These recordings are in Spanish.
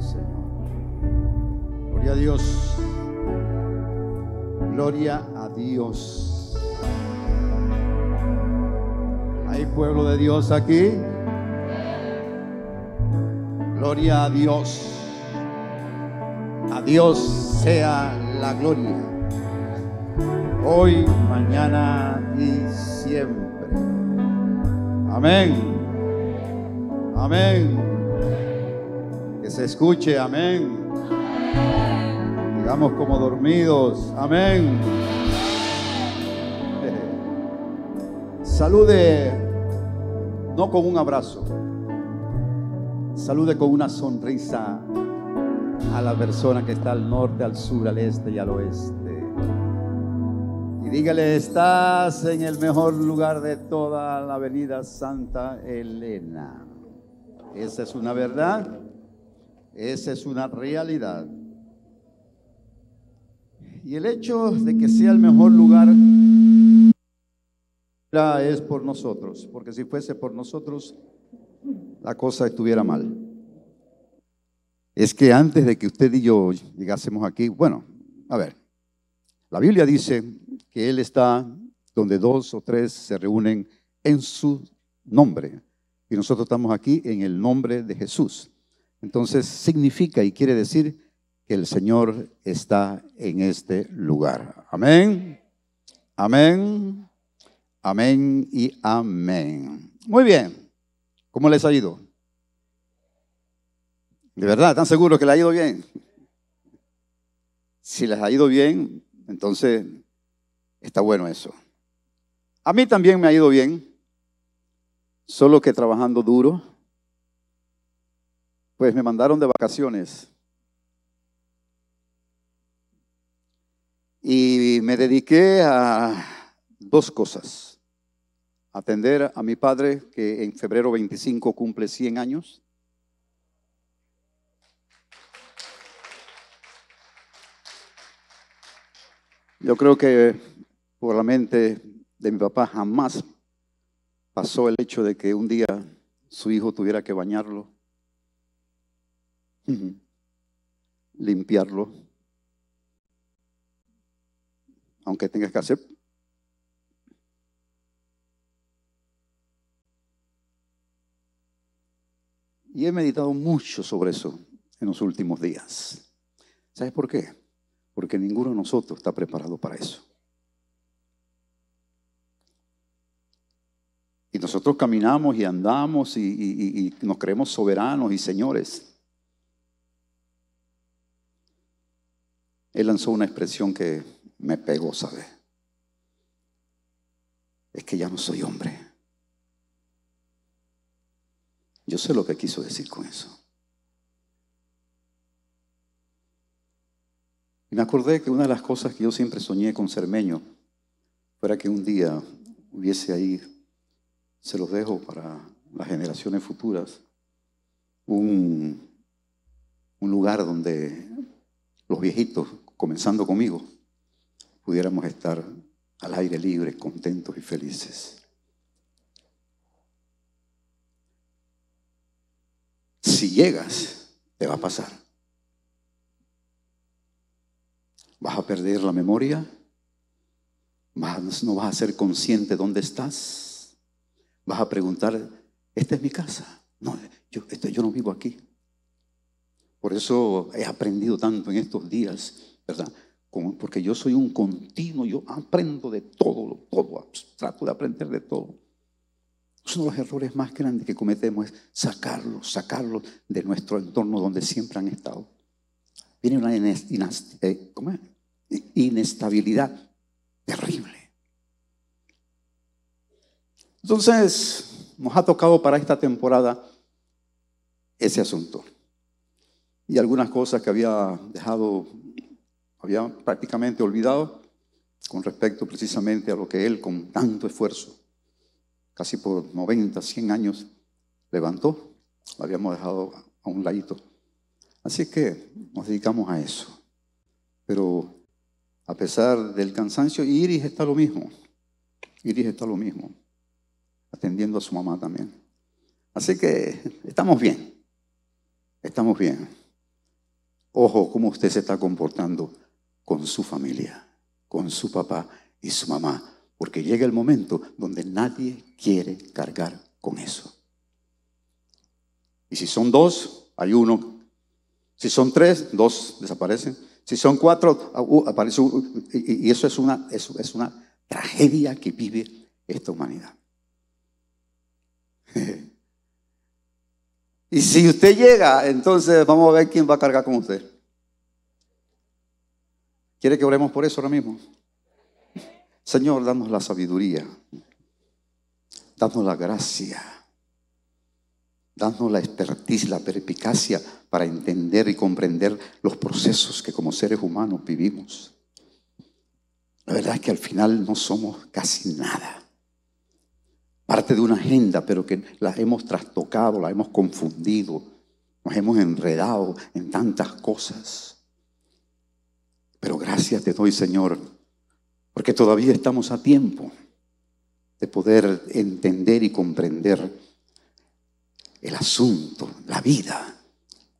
Señor. Gloria a Dios. Gloria a Dios. ¿Hay pueblo de Dios aquí? Gloria a Dios. A Dios sea la gloria. Hoy, mañana y siempre. Amén. Amén. Que se escuche, amén. Digamos como dormidos, amén. salude no con un abrazo, salude con una sonrisa a la persona que está al norte, al sur, al este y al oeste. Y dígale, estás en el mejor lugar de toda la avenida Santa Elena. Esa es una verdad. Esa es una realidad. Y el hecho de que sea el mejor lugar es por nosotros, porque si fuese por nosotros, la cosa estuviera mal. Es que antes de que usted y yo llegásemos aquí, bueno, a ver, la Biblia dice que Él está donde dos o tres se reúnen en su nombre. Y nosotros estamos aquí en el nombre de Jesús. Entonces significa y quiere decir que el Señor está en este lugar. Amén, amén, amén y amén. Muy bien, ¿cómo les ha ido? ¿De verdad? ¿Están seguros que les ha ido bien? Si les ha ido bien, entonces está bueno eso. A mí también me ha ido bien, solo que trabajando duro pues me mandaron de vacaciones. Y me dediqué a dos cosas. Atender a mi padre, que en febrero 25 cumple 100 años. Yo creo que por la mente de mi papá jamás pasó el hecho de que un día su hijo tuviera que bañarlo, limpiarlo, aunque tengas que hacer Y he meditado mucho sobre eso en los últimos días. ¿Sabes por qué? Porque ninguno de nosotros está preparado para eso. Y nosotros caminamos y andamos y, nos creemos soberanos y señores. él lanzó una expresión que me pegó, ¿sabe? Es que ya no soy hombre. Yo sé lo que quiso decir con eso. Y me acordé que una de las cosas que yo siempre soñé con Cermeño fuera que un día hubiese ahí, se los dejo para las generaciones futuras, un, un lugar donde los viejitos comenzando conmigo, pudiéramos estar al aire libre, contentos y felices. Si llegas, te va a pasar. Vas a perder la memoria, no vas a ser consciente dónde estás, vas a preguntar, esta es mi casa, no, yo este, no vivo aquí. Por eso he aprendido tanto en estos días ¿verdad? porque yo soy un continuo, yo aprendo de todo, todo, trato de aprender de todo. Uno de los errores más grandes que cometemos es sacarlos, sacarlos de nuestro entorno donde siempre han estado. Viene una eh, inestabilidad terrible. Entonces, nos ha tocado para esta temporada ese asunto. Y algunas cosas que había dejado había prácticamente olvidado con respecto precisamente a lo que él con tanto esfuerzo, casi por 90, 100 años, levantó. Lo habíamos dejado a un ladito. Así que nos dedicamos a eso. Pero a pesar del cansancio, Iris está lo mismo. Iris está lo mismo, atendiendo a su mamá también. Así que estamos bien, estamos bien. Ojo, cómo usted se está comportando con su familia, con su papá y su mamá, porque llega el momento donde nadie quiere cargar con eso. Y si son dos, hay uno. Si son tres, dos desaparecen. Si son cuatro, uh, uh, aparece uno. Y, eso es una, es una tragedia que vive esta humanidad. y si usted llega, entonces vamos a ver quién va a cargar con usted. ¿Quiere que oremos por eso ahora mismo? Señor, danos la sabiduría, danos la gracia, danos la expertise, la perpicacia para entender y comprender los procesos que como seres humanos vivimos. La verdad es que al final no somos casi nada. Parte de una agenda, pero que la hemos trastocado, la hemos confundido, nos hemos enredado en tantas cosas. Pero gracias te doy, Señor, porque todavía estamos a tiempo de poder entender y comprender el asunto, la vida,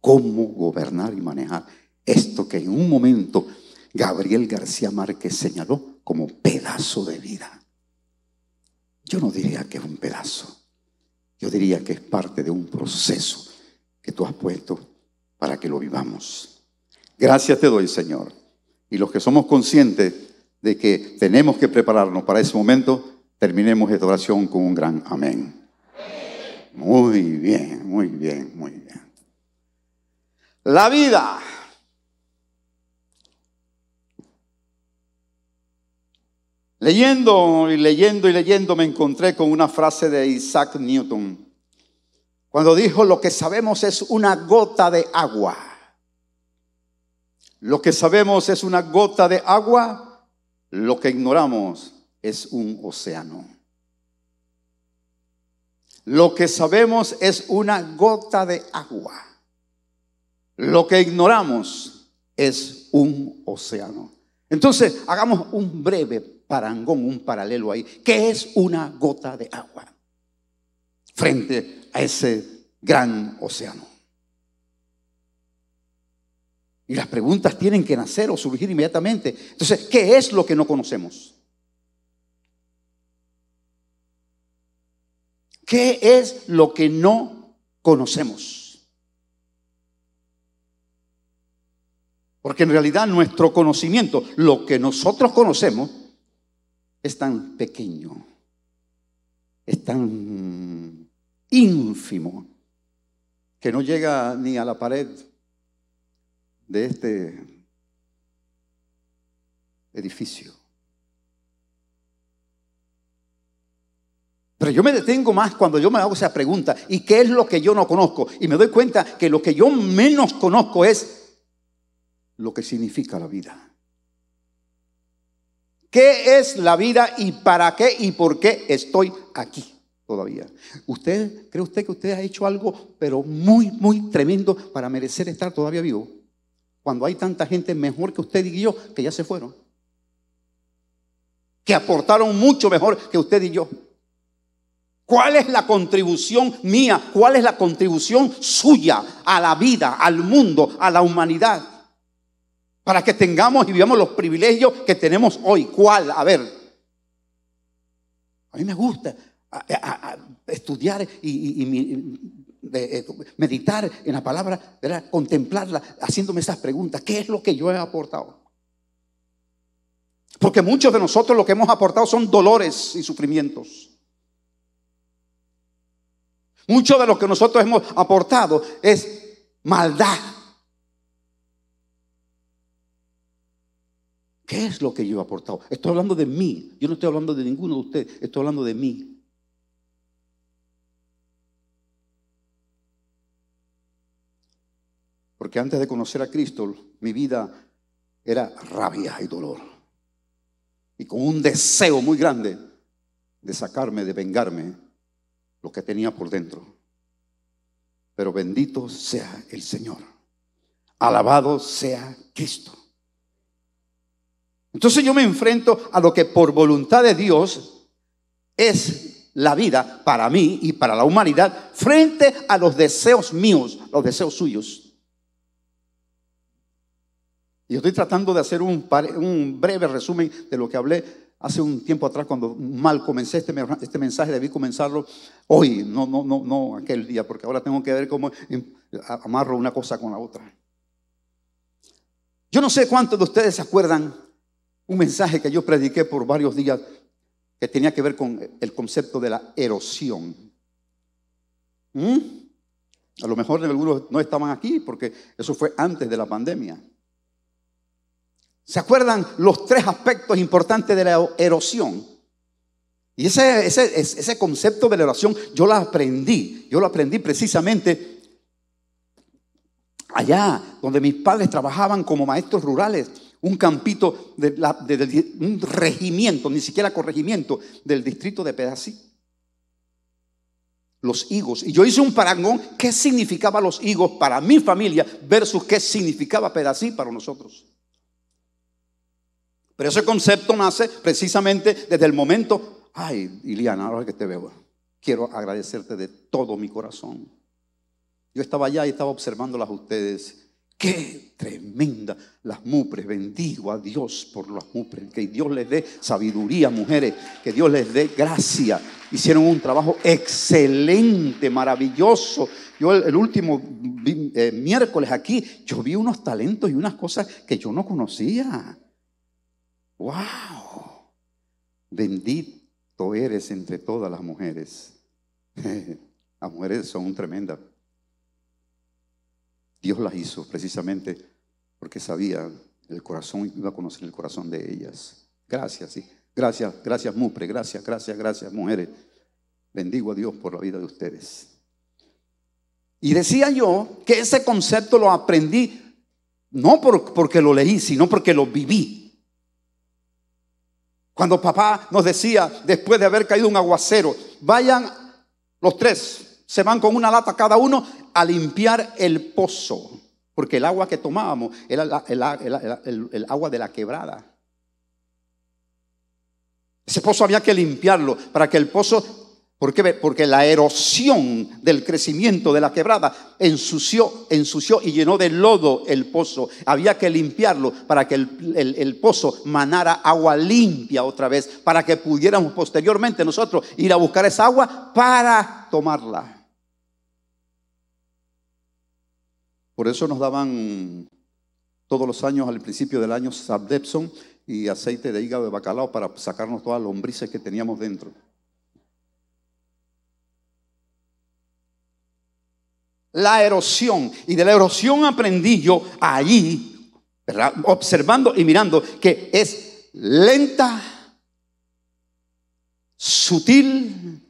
cómo gobernar y manejar esto que en un momento Gabriel García Márquez señaló como pedazo de vida. Yo no diría que es un pedazo, yo diría que es parte de un proceso que tú has puesto para que lo vivamos. Gracias te doy, Señor y los que somos conscientes de que tenemos que prepararnos para ese momento, terminemos esta oración con un gran amén. Muy bien, muy bien, muy bien. La vida. Leyendo y leyendo y leyendo me encontré con una frase de Isaac Newton, cuando dijo, lo que sabemos es una gota de agua. Lo que sabemos es una gota de agua, lo que ignoramos es un océano. Lo que sabemos es una gota de agua. Lo que ignoramos es un océano. Entonces, hagamos un breve parangón, un paralelo ahí. ¿Qué es una gota de agua frente a ese gran océano? Y las preguntas tienen que nacer o surgir inmediatamente. Entonces, ¿qué es lo que no conocemos? ¿Qué es lo que no conocemos? Porque en realidad nuestro conocimiento, lo que nosotros conocemos, es tan pequeño, es tan ínfimo, que no llega ni a la pared de este edificio. Pero yo me detengo más cuando yo me hago esa pregunta, ¿y qué es lo que yo no conozco? Y me doy cuenta que lo que yo menos conozco es lo que significa la vida. ¿Qué es la vida y para qué y por qué estoy aquí todavía? ¿Usted cree usted que usted ha hecho algo pero muy muy tremendo para merecer estar todavía vivo? cuando hay tanta gente mejor que usted y yo que ya se fueron? Que aportaron mucho mejor que usted y yo. ¿Cuál es la contribución mía? ¿Cuál es la contribución suya a la vida, al mundo, a la humanidad? Para que tengamos y vivamos los privilegios que tenemos hoy. ¿Cuál? A ver. A mí me gusta estudiar y, eh, meditar en la palabra, contemplarla, haciéndome esas preguntas. ¿Qué es lo que yo he aportado? Porque muchos de nosotros lo que hemos aportado son dolores y sufrimientos. Mucho de lo que nosotros hemos aportado es maldad. ¿Qué es lo que yo he aportado? Estoy hablando de mí. Yo no estoy hablando de ninguno de ustedes. Estoy hablando de mí. Porque antes de conocer a Cristo, mi vida era rabia y dolor. Y con un deseo muy grande de sacarme, de vengarme lo que tenía por dentro. Pero bendito sea el Señor. Alabado sea Cristo. Entonces yo me enfrento a lo que por voluntad de Dios es la vida para mí y para la humanidad frente a los deseos míos, los deseos suyos. Y estoy tratando de hacer un, breve resumen de lo que hablé hace un tiempo atrás cuando mal comencé este, este, mensaje. Debí comenzarlo hoy, no, no, no, no aquel día, porque ahora tengo que ver cómo em, amarro una cosa con la otra. Yo no sé cuántos de ustedes se acuerdan un mensaje que yo prediqué por varios días que tenía que ver con el concepto de la erosión. ¿Mm? A lo mejor algunos no estaban aquí porque eso fue antes de la pandemia. ¿Se acuerdan los tres aspectos importantes de la erosión? Y ese, ese concepto de la erosión yo lo aprendí, yo lo aprendí precisamente allá donde mis padres trabajaban como maestros rurales, un campito, de, un regimiento, ni siquiera corregimiento, del distrito de Pedací. Los higos. Y yo hice un parangón, ¿qué significaba los higos para mi familia versus qué significaba Pedací para nosotros? Pero ese concepto nace precisamente desde el momento, ay, Iliana, ahora que te veo, quiero agradecerte de todo mi corazón. Yo estaba allá y estaba observándolas a ustedes. Qué tremenda las mupres. Bendigo a Dios por las mupres. Que Dios les dé sabiduría, mujeres. Que Dios les dé gracia. Hicieron un trabajo excelente, maravilloso. Yo el, último eh, miércoles aquí, yo vi unos talentos y unas cosas que yo no conocía. ¡Wow! Bendito eres entre todas las mujeres. las mujeres son tremendas. Dios las hizo precisamente porque sabía el corazón, iba a conocer el corazón de ellas. Gracias, sí. Gracias, gracias, Mupre. Gracias, gracias, gracias, mujeres. Bendigo a Dios por la vida de ustedes. Y decía yo que ese concepto lo aprendí no porque lo leí, sino porque lo viví. Cuando papá nos decía, después de haber caído un aguacero, vayan los tres, se van con una lata cada uno a limpiar el pozo, porque el agua que tomábamos era el, agua de la quebrada. Ese pozo había que limpiarlo para que el pozo ¿Por qué? Porque la erosión del crecimiento de la quebrada ensució, ensució y llenó de lodo el pozo. Había que limpiarlo para que el, pozo manara agua limpia otra vez, para que pudiéramos posteriormente nosotros ir a buscar esa agua para tomarla. Por eso nos daban todos los años, al principio del año, Sabdepson y aceite de hígado de bacalao para sacarnos todas las lombrices que teníamos dentro. la erosión. Y de la erosión aprendí yo allí, observando y mirando que es lenta, sutil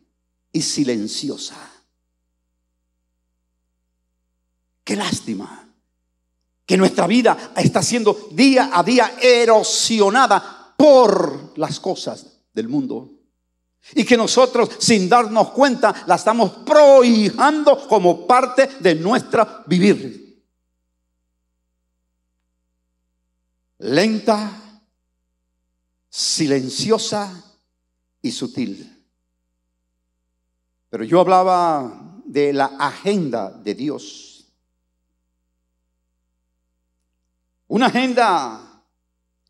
y silenciosa. Qué lástima que nuestra vida está siendo día a día erosionada por las cosas del mundo y que nosotros, sin darnos cuenta, la estamos prohijando como parte de nuestra vivir. Lenta, silenciosa y sutil. Pero yo hablaba de la agenda de Dios. Una agenda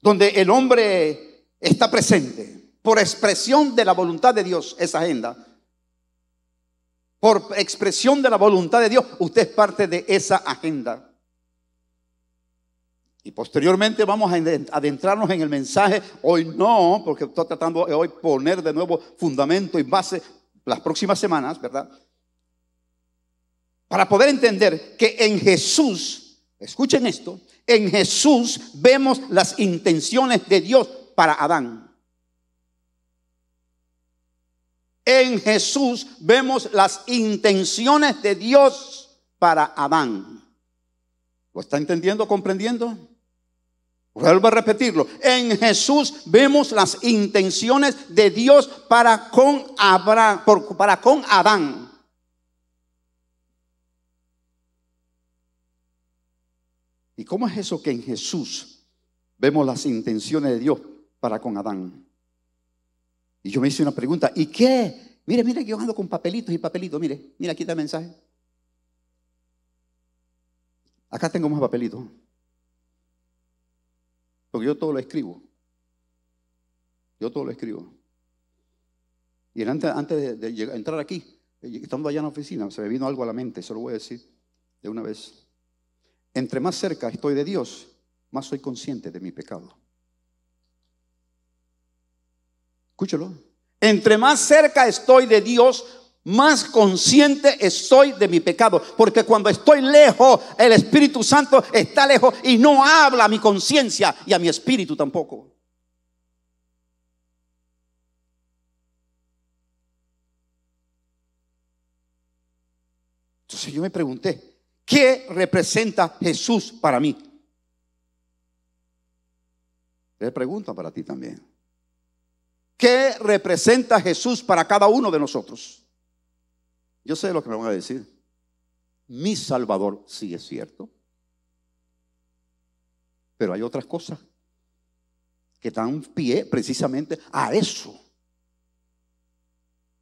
donde el hombre está presente por expresión de la voluntad de Dios esa agenda. Por expresión de la voluntad de Dios, usted es parte de esa agenda. Y posteriormente vamos a adentrarnos en el mensaje. Hoy no, porque estoy tratando de hoy poner de nuevo fundamento y base las próximas semanas, ¿verdad? Para poder entender que en Jesús, escuchen esto, en Jesús vemos las intenciones de Dios para Adán. En Jesús vemos las intenciones de Dios para Adán. ¿Lo está entendiendo, comprendiendo? Vuelvo a repetirlo. En Jesús vemos las intenciones de Dios para con, Abraham, para con Adán. ¿Y cómo es eso que en Jesús vemos las intenciones de Dios para con Adán? Y yo me hice una pregunta, ¿y qué? Mire, mire que yo ando con papelitos y papelitos, mire, mire aquí está el mensaje. Acá tengo más papelitos. Porque yo todo lo escribo. Yo todo lo escribo. Y antes, de, entrar aquí, estando allá en la oficina, se me vino algo a la mente, se lo voy a decir de una vez. Entre más cerca estoy de Dios, más soy consciente de mi pecado. Escúchalo. Entre más cerca estoy de Dios, más consciente estoy de mi pecado. Porque cuando estoy lejos, el Espíritu Santo está lejos y no habla a mi conciencia y a mi espíritu tampoco. Entonces yo me pregunté, ¿qué representa Jesús para mí? Le pregunta para ti también. ¿Qué representa Jesús para cada uno de nosotros? Yo sé lo que me van a decir. Mi Salvador sí es cierto. Pero hay otras cosas que dan pie precisamente a eso.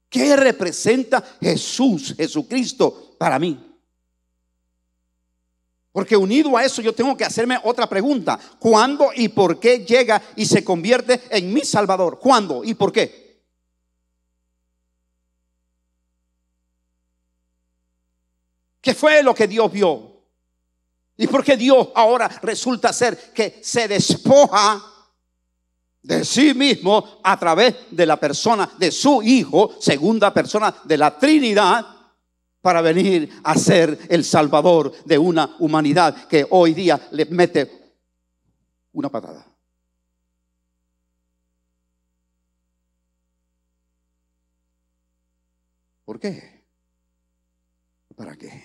¿Qué representa Jesús, Jesucristo para mí? Porque unido a eso yo tengo que hacerme otra pregunta. ¿Cuándo y por qué llega y se convierte en mi Salvador? ¿Cuándo y por qué? ¿Qué fue lo que Dios vio? ¿Y por qué Dios ahora resulta ser que se despoja de sí mismo a través de la persona, de su Hijo, segunda persona de la Trinidad? para venir a ser el salvador de una humanidad que hoy día le mete una patada. ¿Por qué? ¿Para qué?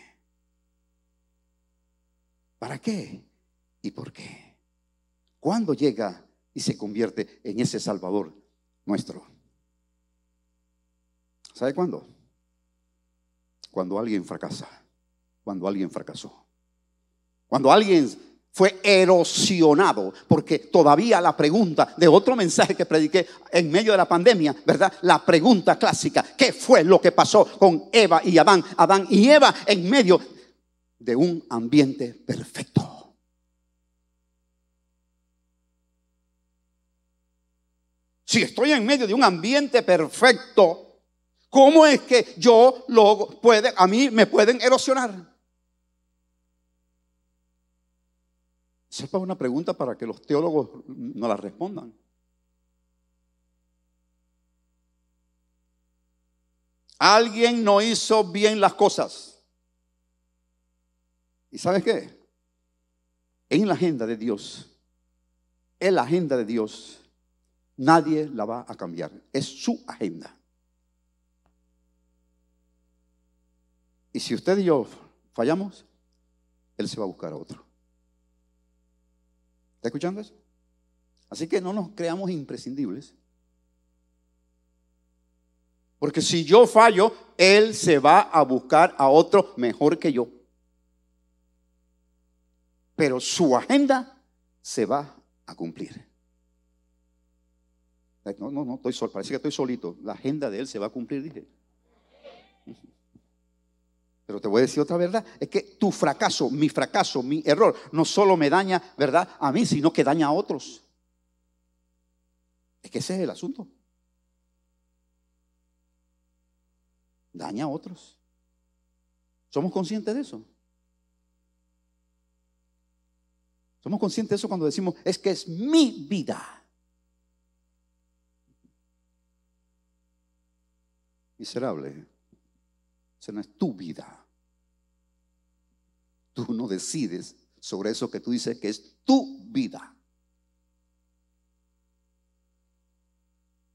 ¿Para qué? ¿Y por qué? ¿Cuándo llega y se convierte en ese Salvador nuestro? ¿Sabe cuándo? cuando alguien fracasa, cuando alguien fracasó, cuando alguien fue erosionado, porque todavía la pregunta de otro mensaje que prediqué en medio de la pandemia, ¿verdad? La pregunta clásica, ¿qué fue lo que pasó con Eva y Adán? Adán y Eva en medio de un ambiente perfecto. Si estoy en medio de un ambiente perfecto, ¿Cómo es que yo lo puede, a mí me pueden erosionar? Sepa una pregunta para que los teólogos no la respondan. Alguien no hizo bien las cosas. ¿Y sabes qué? En la agenda de Dios, en la agenda de Dios, nadie la va a cambiar. Es su agenda. Y si usted y yo fallamos, Él se va a buscar a otro. ¿Está escuchando eso? Así que no nos creamos imprescindibles. Porque si yo fallo, Él se va a buscar a otro mejor que yo. Pero su agenda se va a cumplir. Eh, no, no, no, estoy solo. parece que estoy solito. La agenda de Él se va a cumplir, dije. Pero te voy a decir otra verdad, es que tu fracaso, mi fracaso, mi error, no solo me daña, ¿verdad? A mí, sino que daña a otros. Es que ese es el asunto. Daña a otros. ¿Somos conscientes de eso? ¿Somos conscientes de eso cuando decimos, es que es mi vida? Miserable. Esa no es tu vida. Tú no decides sobre eso que tú dices que es tu vida.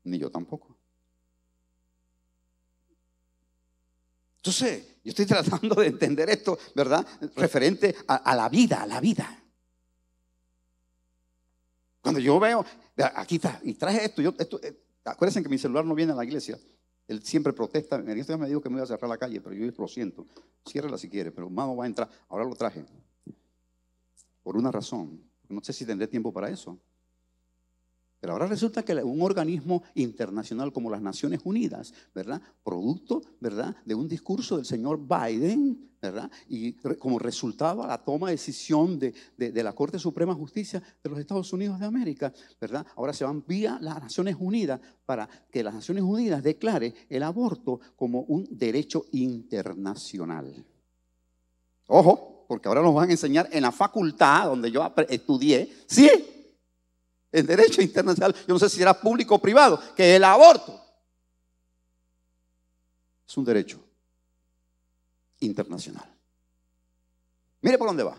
Ni yo tampoco. Entonces, yo estoy tratando de entender esto, ¿verdad? Referente a, la vida, a la vida. Cuando yo veo, aquí está, y traje esto, yo, esto, eh, acuérdense que mi celular no viene a la iglesia, él siempre protesta. En este me dijo que me iba a cerrar la calle, pero yo lo siento. la si quiere, pero mamá va a entrar. Ahora lo traje. Por una razón. No sé si tendré tiempo para eso. Pero ahora resulta que un organismo internacional como las Naciones Unidas, ¿verdad? Producto, ¿verdad? De un discurso del señor Biden, ¿verdad? Y como resultado a la toma de decisión de, la Corte Suprema de Justicia de los Estados Unidos de América, ¿verdad? Ahora se van vía las Naciones Unidas para que las Naciones Unidas declare el aborto como un derecho internacional. Ojo, porque ahora nos van a enseñar en la facultad donde yo estudié, sí, el derecho internacional, yo no sé si era público o privado, que el aborto es un derecho internacional. Mire por dónde va.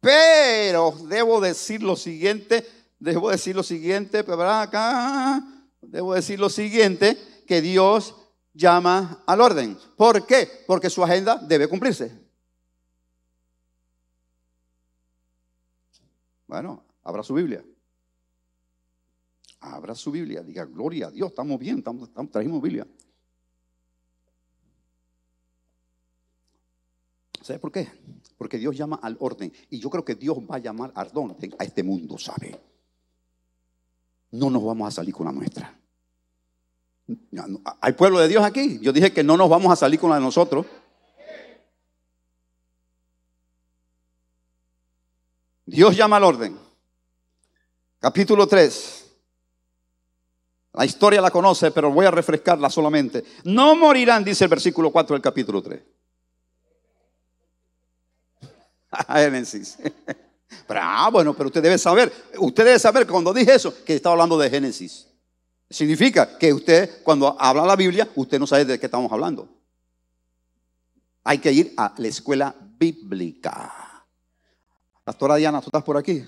Pero debo decir lo siguiente, debo decir lo siguiente, acá, debo decir lo siguiente, que Dios llama al orden. ¿Por qué? Porque su agenda debe cumplirse. Bueno, abra su Biblia abra su Biblia, diga, gloria a Dios, estamos bien, trajimos Biblia. ¿Sabe por qué? Porque Dios llama al orden. Y yo creo que Dios va a llamar al orden a este mundo, ¿sabe? No nos vamos a salir con la nuestra. Hay pueblo de Dios aquí. Yo dije que no nos vamos a salir con la de nosotros. Dios llama al orden. Capítulo 3. La historia la conoce, pero voy a refrescarla solamente. No morirán, dice el versículo 4 del capítulo 3. Génesis. Pero, ah, bueno, pero usted debe saber, usted debe saber cuando dije eso que estaba hablando de Génesis. Significa que usted cuando habla la Biblia, usted no sabe de qué estamos hablando. Hay que ir a la escuela bíblica. Pastora Diana, ¿tú estás por aquí?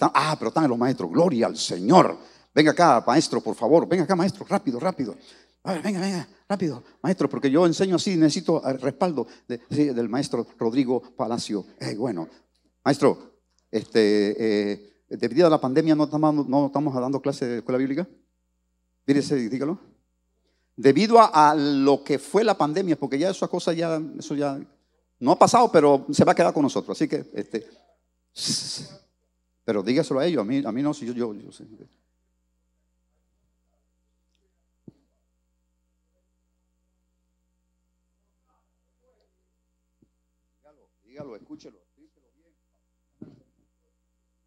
ah, pero están los maestros. Gloria al Señor. Venga acá, maestro, por favor. Venga acá, maestro, rápido, rápido. venga, venga, rápido, maestro, porque yo enseño así, necesito el eh, respaldo del maestro Rodrigo Palacio. Eh, bueno, maestro, este, eh, debido a la pandemia no estamos, no estamos dando clases de escuela bíblica. Mírese, dígalo. Debido a, lo que fue la pandemia, porque ya esa cosa ya, eso ya no ha pasado, pero se va a quedar con nosotros. Así que, este, pero dígaselo a ellos, a mí, a mí no, si yo, yo,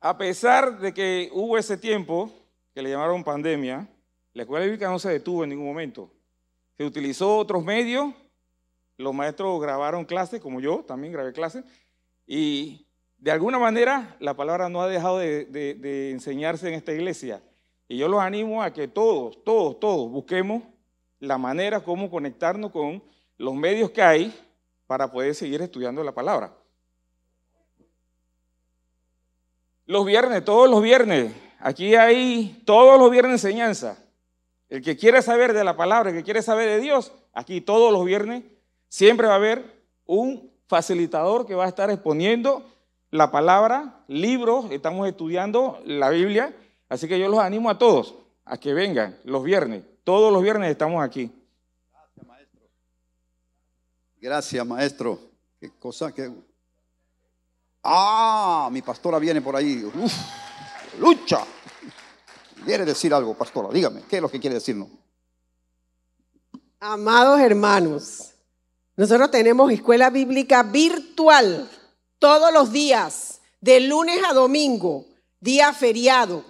A pesar de que hubo ese tiempo que le llamaron pandemia, la escuela bíblica no se detuvo en ningún momento. Se utilizó otros medios, los maestros grabaron clases, como yo también grabé clases, y de alguna manera, la palabra no ha dejado de, enseñarse en esta iglesia. Y yo los animo a que todos, todos, todos busquemos la manera como conectarnos con los medios que hay para poder seguir estudiando la palabra. Los viernes, todos los viernes, aquí hay todos los viernes enseñanza. El que quiere saber de la palabra, el que quiere saber de Dios, aquí todos los viernes siempre va a haber un facilitador que va a estar exponiendo la palabra, libros, estamos estudiando la Biblia, así que yo los animo a todos a que vengan los viernes. Todos los viernes estamos aquí. Gracias, maestro. Gracias, maestro. Qué cosa que... Ah, mi pastora viene por ahí. Uf, lucha. ¿Quiere decir algo, pastora? Dígame, ¿qué es lo que quiere decirnos? Amados hermanos, nosotros tenemos escuela bíblica virtual todos los días, de lunes a domingo, día feriado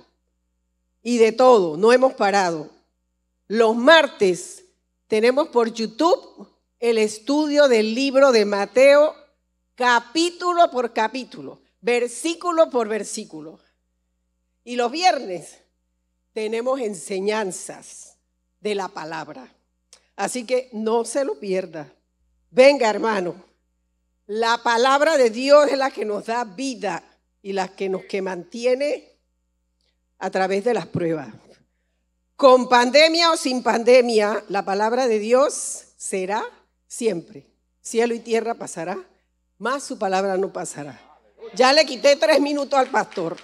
y de todo, no hemos parado. Los martes tenemos por YouTube el estudio del libro de Mateo, capítulo por capítulo, versículo por versículo. Y los viernes tenemos enseñanzas de la palabra. Así que no se lo pierda. Venga, hermano. La palabra de Dios es la que nos da vida y la que nos que mantiene a través de las pruebas. Con pandemia o sin pandemia, la palabra de Dios será siempre. Cielo y tierra pasará, más su palabra no pasará. Ya le quité tres minutos al pastor.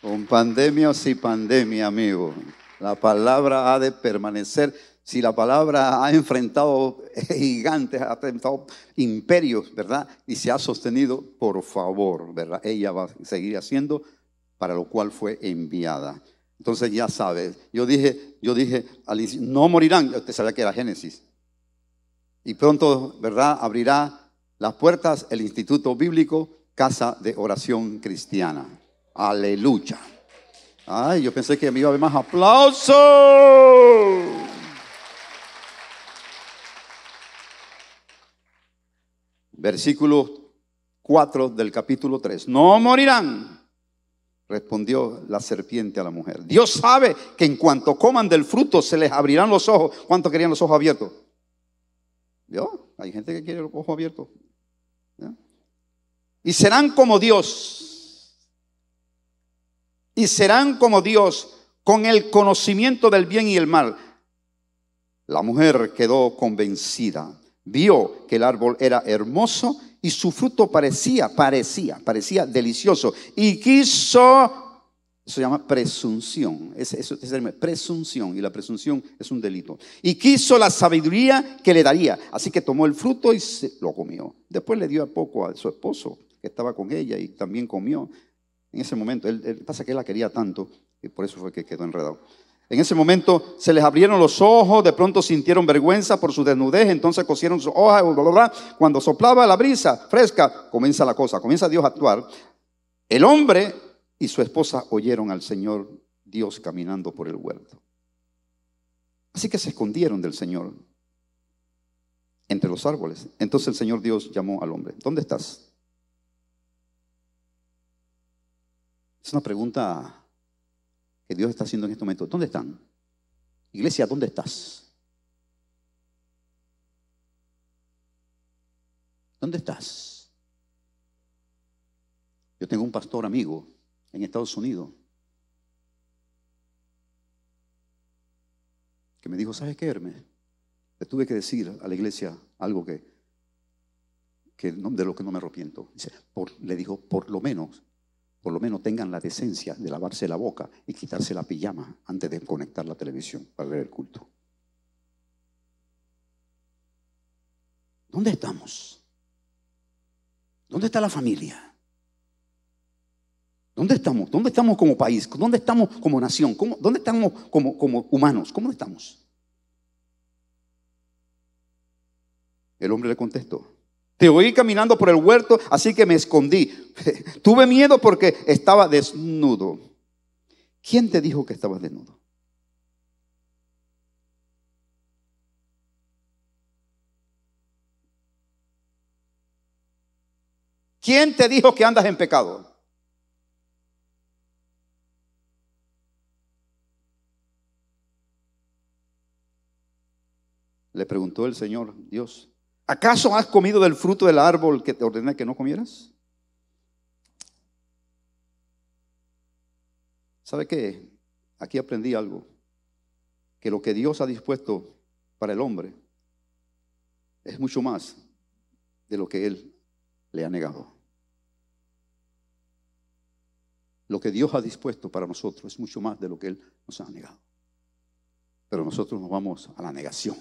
Con pandemia o sin pandemia, amigo, la palabra ha de permanecer si la palabra ha enfrentado gigantes, ha enfrentado imperios, ¿verdad? Y se ha sostenido, por favor, ¿verdad? Ella va a seguir haciendo para lo cual fue enviada. Entonces ya sabes, yo dije, yo dije, no morirán, usted sabía que era Génesis. Y pronto, ¿verdad? Abrirá las puertas el Instituto Bíblico, Casa de Oración Cristiana. Aleluya. Ay, yo pensé que me iba a haber más aplausos. Versículo 4 del capítulo 3. No morirán. Respondió la serpiente a la mujer. Dios sabe que en cuanto coman del fruto se les abrirán los ojos. ¿Cuánto querían los ojos abiertos? ¿Vio? Hay gente que quiere los ojos abiertos. Y serán como Dios. Y serán como Dios con el conocimiento del bien y el mal. La mujer quedó convencida Vio que el árbol era hermoso y su fruto parecía, parecía, parecía delicioso. Y quiso, eso se llama presunción, es, es, presunción, y la presunción es un delito. Y quiso la sabiduría que le daría. Así que tomó el fruto y lo comió. Después le dio a poco a su esposo, que estaba con ella y también comió. En ese momento, él, pasa que él la quería tanto, y por eso fue que quedó enredado. En ese momento se les abrieron los ojos, de pronto sintieron vergüenza por su desnudez, entonces cosieron sus hojas, cuando soplaba la brisa fresca, comienza la cosa, comienza Dios a actuar. El hombre y su esposa oyeron al Señor Dios caminando por el huerto. Así que se escondieron del Señor entre los árboles. Entonces el Señor Dios llamó al hombre, ¿dónde estás? Es una pregunta que Dios está haciendo en este momento. ¿Dónde están? Iglesia, ¿dónde estás? ¿Dónde estás? Yo tengo un pastor amigo en Estados Unidos que me dijo, ¿sabes qué, Hermes? Le tuve que decir a la iglesia algo que, que de lo que no me arrepiento. le dijo, por lo menos por lo menos tengan la decencia de lavarse la boca y quitarse la pijama antes de conectar la televisión para ver el culto. ¿Dónde estamos? ¿Dónde está la familia? ¿Dónde estamos? ¿Dónde estamos como país? ¿Dónde estamos como nación? ¿Dónde estamos como, como humanos? ¿Cómo estamos? El hombre le contestó, te oí caminando por el huerto, así que me escondí. Tuve miedo porque estaba desnudo. ¿Quién te dijo que estabas desnudo? ¿Quién te dijo que andas en pecado? Le preguntó el Señor Dios ¿Acaso has comido del fruto del árbol que te ordené que no comieras? ¿Sabe qué? Aquí aprendí algo, que lo que Dios ha dispuesto para el hombre es mucho más de lo que él le ha negado. Lo que Dios ha dispuesto para nosotros es mucho más de lo que él nos ha negado. Pero nosotros nos vamos a la negación.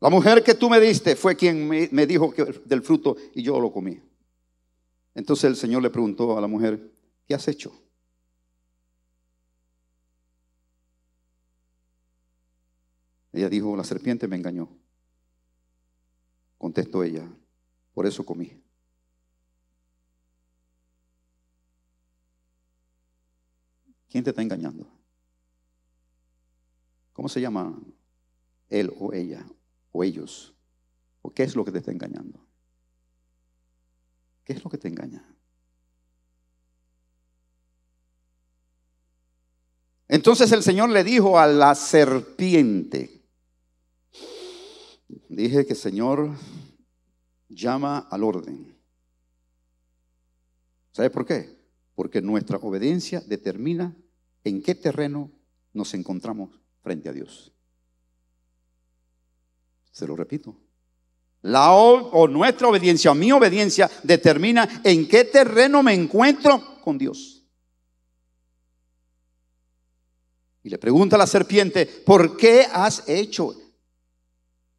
La mujer que tú me diste fue quien me, dijo que, del fruto y yo lo comí. Entonces el Señor le preguntó a la mujer, ¿qué has hecho? Ella dijo, la serpiente me engañó. Contestó ella, por eso comí. ¿Quién te está engañando? ¿Cómo se llama él o ella o ellos? ¿O qué es lo que te está engañando? ¿Qué es lo que te engaña? Entonces el Señor le dijo a la serpiente, dije que Señor llama al orden. ¿Sabes por qué? Porque nuestra obediencia determina en qué terreno nos encontramos frente a Dios. Se lo repito. La o nuestra obediencia o mi obediencia determina en qué terreno me encuentro con Dios. Y le pregunta a la serpiente, ¿por qué has hecho?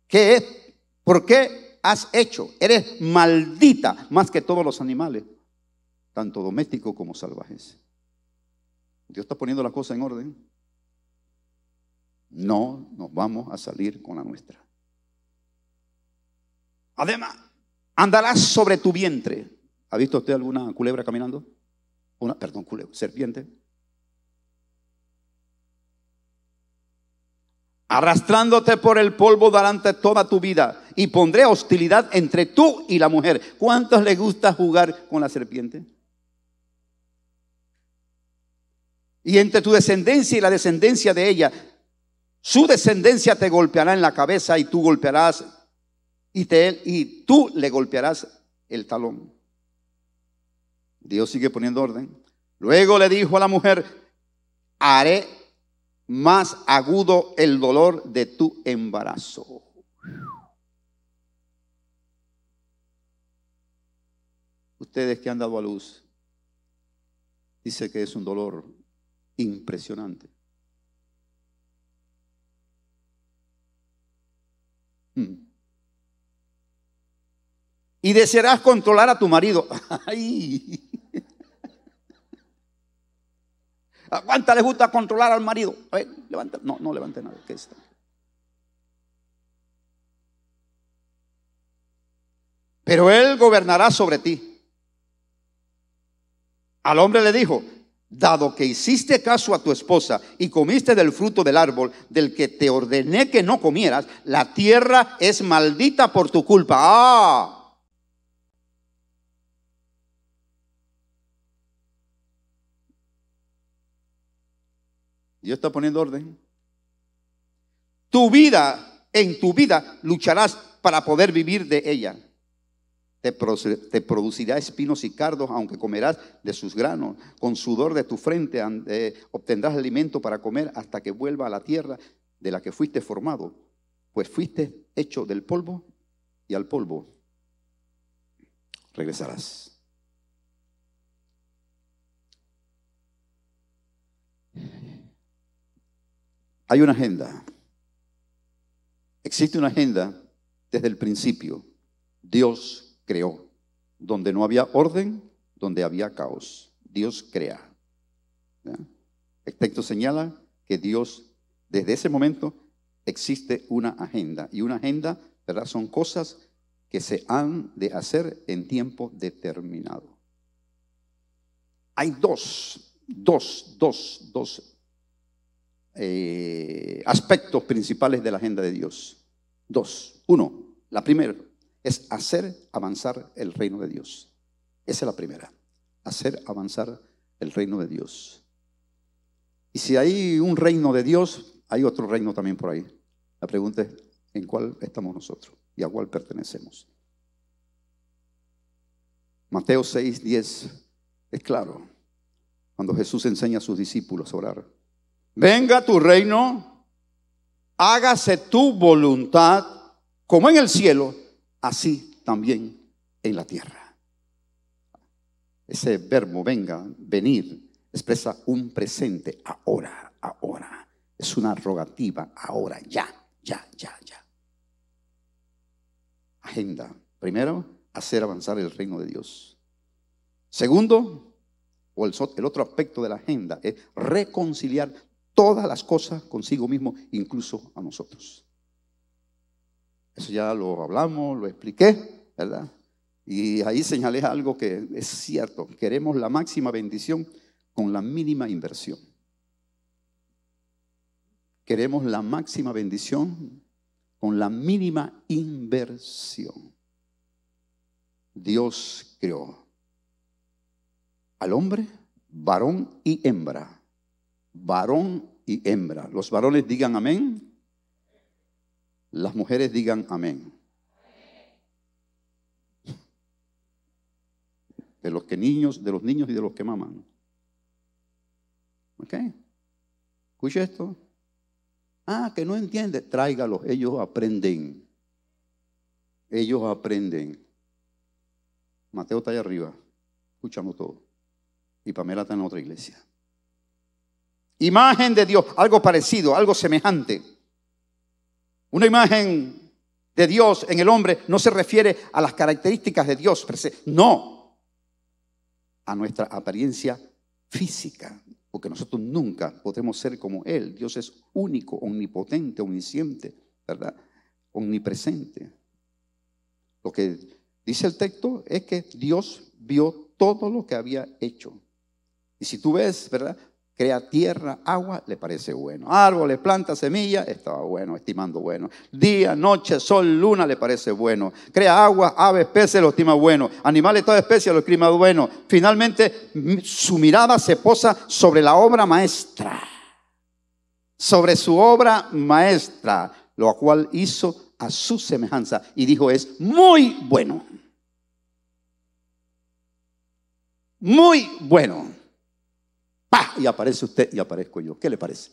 ¿Qué es? ¿Por qué has hecho? Eres maldita más que todos los animales, tanto domésticos como salvajes. Dios está poniendo la cosa en orden. No nos vamos a salir con la nuestra. Además, andarás sobre tu vientre. ¿Ha visto usted alguna culebra caminando? Una, perdón, culebra, serpiente. Arrastrándote por el polvo durante toda tu vida y pondré hostilidad entre tú y la mujer. ¿Cuántos le gusta jugar con la serpiente? Y entre tu descendencia y la descendencia de ella, su descendencia te golpeará en la cabeza y tú golpearás y, y tú le golpearás el talón. Dios sigue poniendo orden. Luego le dijo a la mujer, haré más agudo el dolor de tu embarazo. Ustedes que han dado a luz, dice que es un dolor impresionante. Hmm y desearás controlar a tu marido. Ay. ¿A cuánta le gusta controlar al marido? A ver, levanta. No, no levante nada. Pero él gobernará sobre ti. Al hombre le dijo, dado que hiciste caso a tu esposa y comiste del fruto del árbol del que te ordené que no comieras, la tierra es maldita por tu culpa. Ah. Dios está poniendo orden. Tu vida, en tu vida, lucharás para poder vivir de ella. Te, producirá espinos y cardos, aunque comerás de sus granos. Con sudor de tu frente eh, obtendrás alimento para comer hasta que vuelva a la tierra de la que fuiste formado, pues fuiste hecho del polvo y al polvo regresarás. Hay una agenda. Existe una agenda desde el principio. Dios creó. Donde no había orden, donde había caos. Dios crea. El texto señala que Dios, desde ese momento, existe una agenda. Y una agenda, ¿verdad? Son cosas que se han de hacer en tiempo determinado. Hay dos, dos, dos, dos eh, aspectos principales de la agenda de Dios. Dos. Uno, la primera es hacer avanzar el reino de Dios. Esa es la primera. Hacer avanzar el reino de Dios. Y si hay un reino de Dios, hay otro reino también por ahí. La pregunta es, ¿en cuál estamos nosotros y a cuál pertenecemos? Mateo 6, 10 es claro, cuando Jesús enseña a sus discípulos a orar venga tu reino, hágase tu voluntad, como en el cielo, así también en la tierra. Ese verbo venga, venir, expresa un presente ahora, ahora. Es una rogativa ahora, ya, ya, ya, ya. Agenda. Primero, hacer avanzar el reino de Dios. Segundo, o el, el otro aspecto de la agenda, es reconciliar todas las cosas consigo mismo, incluso a nosotros. Eso ya lo hablamos, lo expliqué, ¿verdad? Y ahí señalé algo que es cierto. Queremos la máxima bendición con la mínima inversión. Queremos la máxima bendición con la mínima inversión. Dios creó al hombre, varón y hembra, varón hembra. Los varones digan amén. Las mujeres digan amén. De los que niños, de los niños y de los que maman. ¿Ok? Escucha esto. Ah, que no entiende. Tráigalos, ellos aprenden. Ellos aprenden. Mateo está allá arriba, escuchando todo. Y Pamela está en otra iglesia. Imagen de Dios, algo parecido, algo semejante. Una imagen de Dios en el hombre no se refiere a las características de Dios, no, a nuestra apariencia física, porque nosotros nunca podremos ser como Él. Dios es único, omnipotente, omnisciente, ¿verdad? Omnipresente. Lo que dice el texto es que Dios vio todo lo que había hecho. Y si tú ves, ¿verdad? Crea tierra, agua, le parece bueno. Árboles, plantas, semillas, estaba bueno, estimando bueno. Día, noche, sol, luna, le parece bueno. Crea agua, aves, peces, lo estima bueno. Animales, toda especie, lo estima bueno. Finalmente, su mirada se posa sobre la obra maestra. Sobre su obra maestra, lo cual hizo a su semejanza. Y dijo, es muy bueno. Muy bueno. ¡Pah! Y aparece usted y aparezco yo. ¿Qué le parece?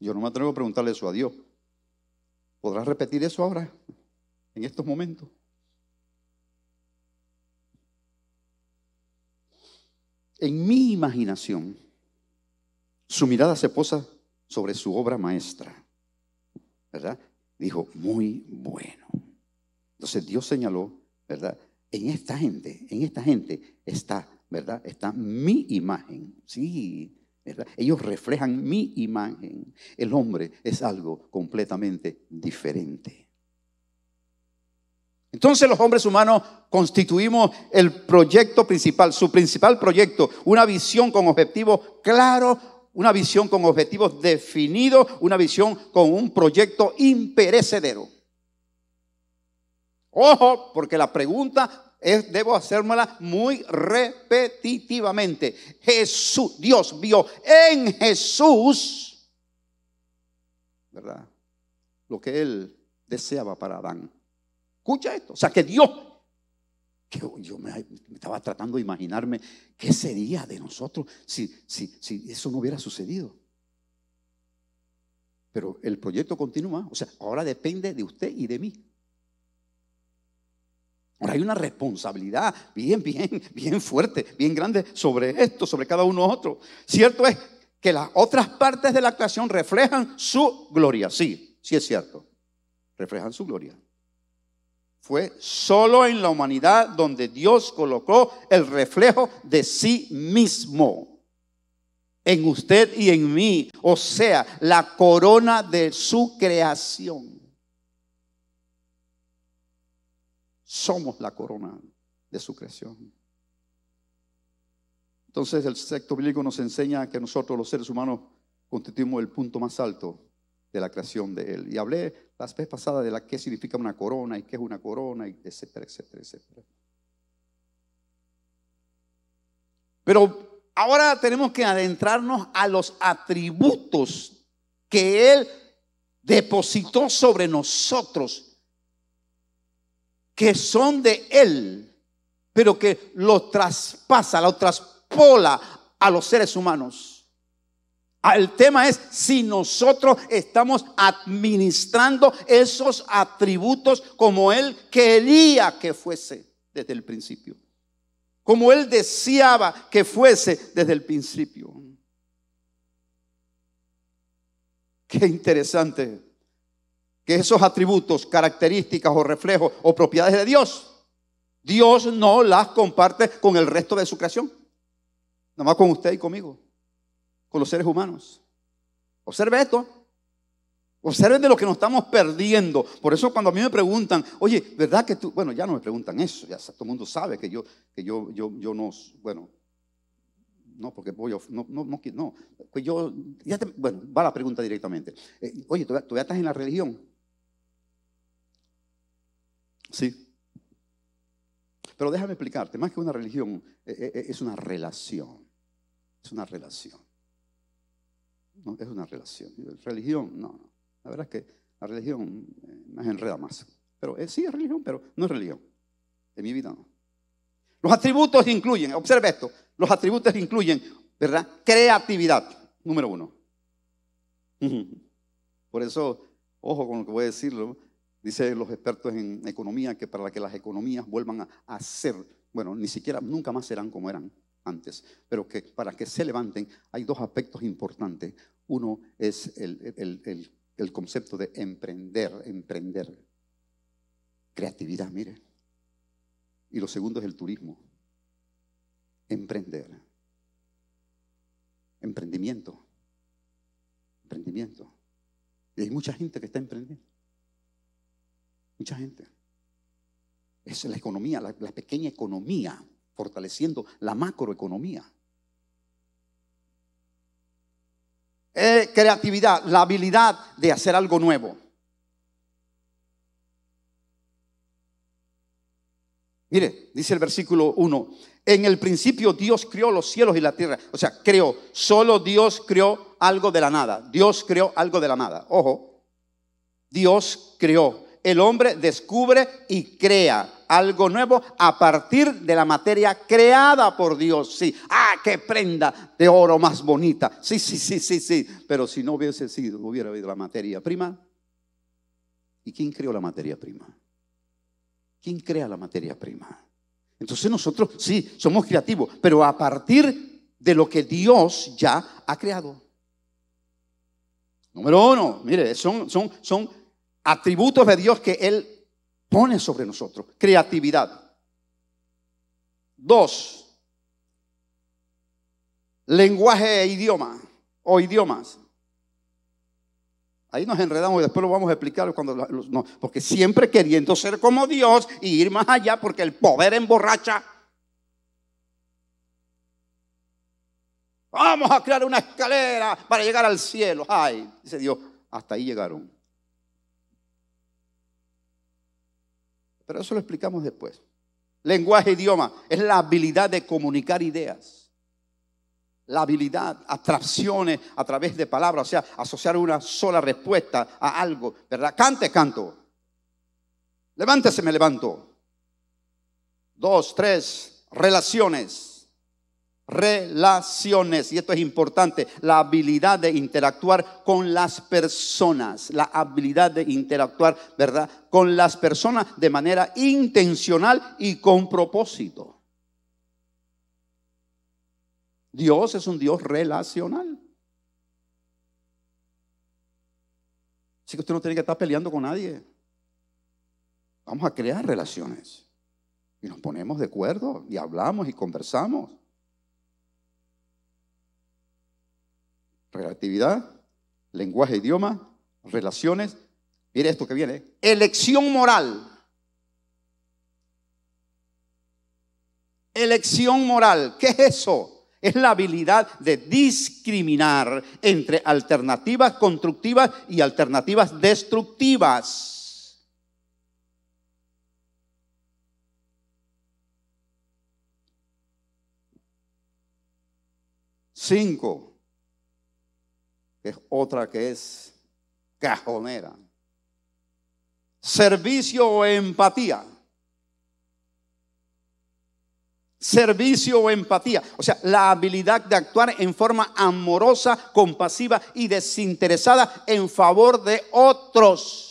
Yo no me atrevo a preguntarle eso a Dios. ¿Podrás repetir eso ahora? En estos momentos. En mi imaginación, su mirada se posa sobre su obra maestra. ¿Verdad? Dijo, muy bueno. Entonces Dios señaló, ¿verdad? En esta gente, en esta gente está, ¿verdad? Está mi imagen, sí, ¿verdad? Ellos reflejan mi imagen. El hombre es algo completamente diferente. Entonces los hombres humanos constituimos el proyecto principal, su principal proyecto, una visión con objetivos claros, una visión con objetivos definidos, una visión con un proyecto imperecedero. Ojo, porque la pregunta es, debo hacérmela muy repetitivamente. Jesús, Dios vio en Jesús, ¿verdad? Lo que él deseaba para Adán. Escucha esto. O sea, que Dios, yo me, estaba tratando de imaginarme qué sería de nosotros si, si, si eso no hubiera sucedido. Pero el proyecto continúa. O sea, ahora depende de usted y de mí. Ahora hay una responsabilidad bien, bien, bien fuerte, bien grande sobre esto, sobre cada uno otro. Cierto es que las otras partes de la creación reflejan su gloria. Sí, sí es cierto. Reflejan su gloria. Fue solo en la humanidad donde Dios colocó el reflejo de sí mismo. En usted y en mí. O sea, la corona de su creación. somos la corona de su creación. Entonces el sexto bíblico nos enseña que nosotros los seres humanos constituimos el punto más alto de la creación de Él. Y hablé las veces pasadas de la qué significa una corona y qué es una corona, etcétera, etcétera, etcétera. Pero ahora tenemos que adentrarnos a los atributos que Él depositó sobre nosotros que son de Él, pero que lo traspasa, lo traspola a los seres humanos. Ah, el tema es si nosotros estamos administrando esos atributos como Él quería que fuese desde el principio, como Él deseaba que fuese desde el principio. Qué interesante que esos atributos, características o reflejos o propiedades de Dios, Dios no las comparte con el resto de su creación. Nada más con usted y conmigo, con los seres humanos. Observe esto. observe de lo que nos estamos perdiendo. Por eso cuando a mí me preguntan, oye, ¿verdad que tú? Bueno, ya no me preguntan eso, ya todo el mundo sabe que yo, que yo, yo, yo no, bueno, no, porque voy, a, no, no, no, no, pues yo, bueno, va la pregunta directamente. Eh, oye, tú ya estás en la religión? Sí. Pero déjame explicarte, más que una religión, eh, eh, eh, es una relación. Es una relación. No, es una relación. Religión, no, no. La verdad es que la religión más enreda más. Pero es sí es religión, pero no es religión. En mi vida no. Los atributos incluyen, observe esto, los atributos incluyen, ¿verdad? Creatividad, número uno. Por eso, ojo con lo que voy a decirlo, dice los expertos en economía que para que las economías vuelvan a, ser, bueno, ni siquiera nunca más serán como eran antes, pero que para que se levanten hay dos aspectos importantes. Uno es el, el concepto de emprender, emprender. Creatividad, mire. Y lo segundo es el turismo. Emprender. Emprendimiento. Emprendimiento. Y hay mucha gente que está emprendiendo. Mucha gente. Es la economía, la, pequeña economía, fortaleciendo la macroeconomía. Eh, creatividad, la habilidad de hacer algo nuevo. Mire, dice el versículo 1, en el principio Dios creó los cielos y la tierra. O sea, creó, solo Dios creó algo de la nada. Dios creó algo de la nada. Ojo, Dios creó el hombre descubre y crea algo nuevo a partir de la materia creada por Dios. Sí, ah, qué prenda de oro más bonita. Sí, sí, sí, sí, sí. Pero si no hubiese sido, hubiera habido la materia prima. ¿Y quién creó la materia prima? ¿Quién crea la materia prima? Entonces nosotros sí, somos creativos, pero a partir de lo que Dios ya ha creado. Número uno, mire, son, son, son atributos de Dios que Él pone sobre nosotros. Creatividad. Dos, lenguaje e idioma o idiomas. Ahí nos enredamos y después lo vamos a explicar cuando porque siempre queriendo ser como Dios y ir más allá porque el poder emborracha. Vamos a crear una escalera para llegar al cielo. Ay, dice Dios, hasta ahí llegaron. Pero eso lo explicamos después. Lenguaje, idioma, es la habilidad de comunicar ideas. La habilidad, atracciones a través de palabras, o sea, asociar una sola respuesta a algo, ¿verdad? Cante, canto. Levántese, me levanto. Dos, tres, relaciones relaciones. Y esto es importante, la habilidad de interactuar con las personas, la habilidad de interactuar, ¿verdad? Con las personas de manera intencional y con propósito. Dios es un Dios relacional. Así que usted no tiene que estar peleando con nadie. Vamos a crear relaciones. Y nos ponemos de acuerdo y hablamos y conversamos. Relatividad, lenguaje, idioma, relaciones. Mire esto que viene. ¿eh? Elección moral. Elección moral. ¿Qué es eso? Es la habilidad de discriminar entre alternativas constructivas y alternativas destructivas. Cinco, otra que es cajonera. Servicio o empatía. Servicio o empatía. O sea, la habilidad de actuar en forma amorosa, compasiva y desinteresada en favor de otros.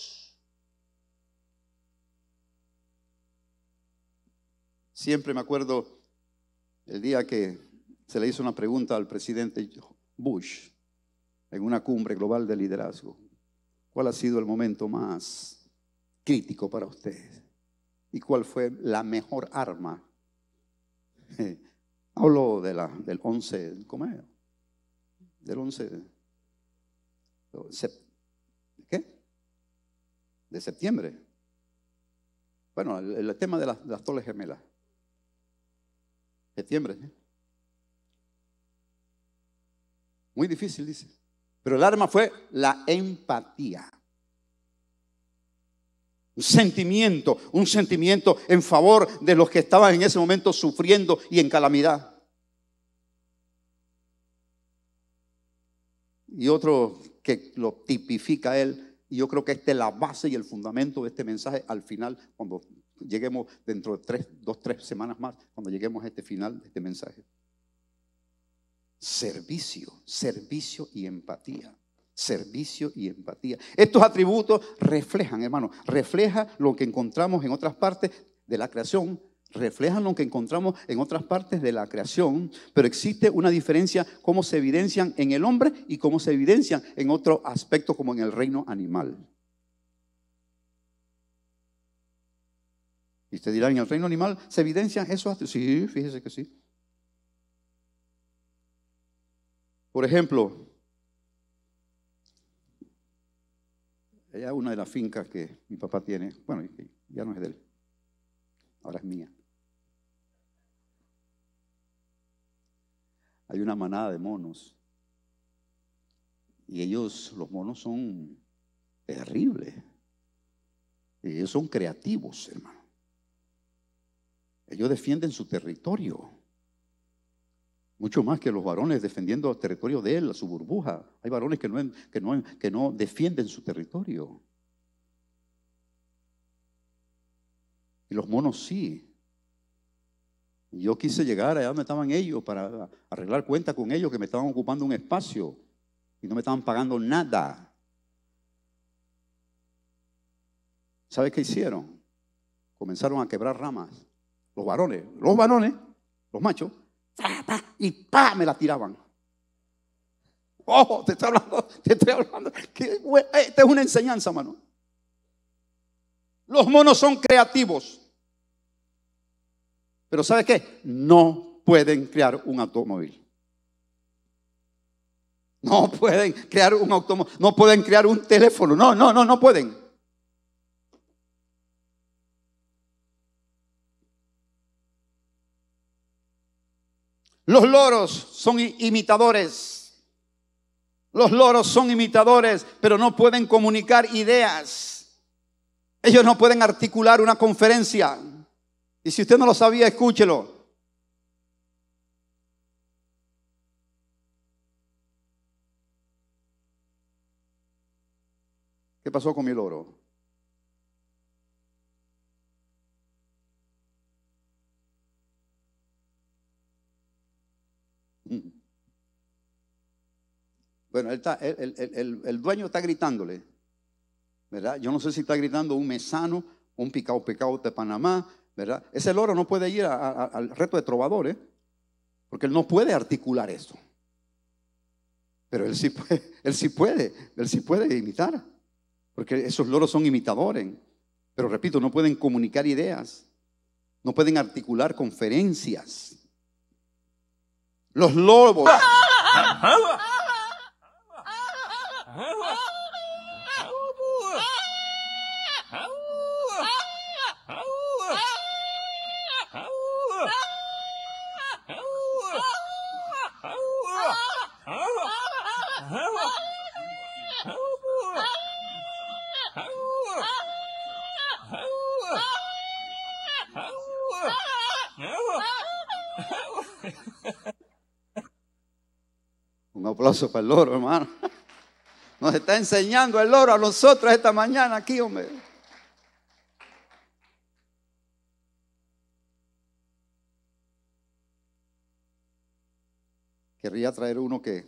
Siempre me acuerdo el día que se le hizo una pregunta al presidente Bush en una cumbre global de liderazgo, ¿cuál ha sido el momento más crítico para ustedes? ¿Y cuál fue la mejor arma? hablo de la, del 11, Del 11, ¿qué? De septiembre. Bueno, el, tema de las, toles Gemelas. Septiembre. ¿eh? Muy difícil, dice. Pero el arma fue la empatía. Un sentimiento, un sentimiento en favor de los que estaban en ese momento sufriendo y en calamidad. Y otro que lo tipifica él, y yo creo que esta es la base y el fundamento de este mensaje al final, cuando lleguemos dentro de tres, dos, tres semanas más, cuando lleguemos a este final de este mensaje. Servicio, servicio y empatía. Servicio y empatía. Estos atributos reflejan, hermano, reflejan lo que encontramos en otras partes de la creación, reflejan lo que encontramos en otras partes de la creación, pero existe una diferencia cómo se evidencian en el hombre y cómo se evidencian en otro aspecto como en el reino animal. Y usted dirá, ¿en el reino animal se evidencian esos atributos? Sí, fíjese que sí. Por ejemplo, hay una de las fincas que mi papá tiene. Bueno, ya no es de él. Ahora es mía. Hay una manada de monos. Y ellos, los monos son terribles. ellos son creativos, hermano. Ellos defienden su territorio mucho más que los varones defendiendo el territorio de él, su burbuja. Hay varones que no, no, que no defienden su territorio. Y los monos sí. Yo quise llegar allá donde estaban ellos para arreglar cuenta con ellos que me estaban ocupando un espacio y no me estaban pagando nada. ¿Sabes qué hicieron? Comenzaron a quebrar ramas. Los varones, los varones, los machos, y pa, me la tiraban. Ojo, te estoy hablando, te estoy hablando. esta es una enseñanza, mano. Los monos son creativos. Pero ¿sabes qué? No pueden crear un automóvil. No pueden crear un automóvil. No pueden crear un teléfono. No, no, no, no pueden. Los loros son imitadores. Los loros son imitadores, pero no pueden comunicar ideas. Ellos no pueden articular una conferencia. Y si usted no lo sabía, escúchelo. ¿Qué pasó con mi loro? Bueno, el, dueño está gritándole, ¿verdad? Yo no sé si está gritando un mesano, un picao picao de Panamá, ¿verdad? Ese loro no puede ir al reto de trovadores, porque él no puede articular eso. Pero él sí puede, él sí puede, él sí puede imitar, porque esos loros son imitadores. Pero repito, no pueden comunicar ideas, no pueden articular conferencias. Los lobos. Un aplauso para el loro, hermano. Nos está enseñando el loro a nosotros esta mañana aquí, hombre. Querría traer uno que,